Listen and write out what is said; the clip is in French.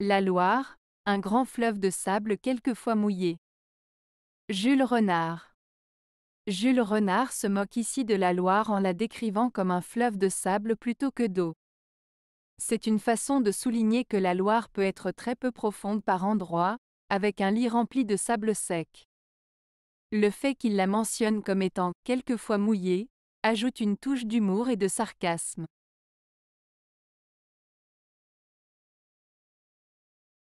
La Loire, un grand fleuve de sable quelquefois mouillé. Jules Renard. Jules Renard se moque ici de la Loire en la décrivant comme un fleuve de sable plutôt que d'eau. C'est une façon de souligner que la Loire peut être très peu profonde par endroits, avec un lit rempli de sable sec. Le fait qu'il la mentionne comme étant quelquefois mouillée ajoute une touche d'humour et de sarcasme.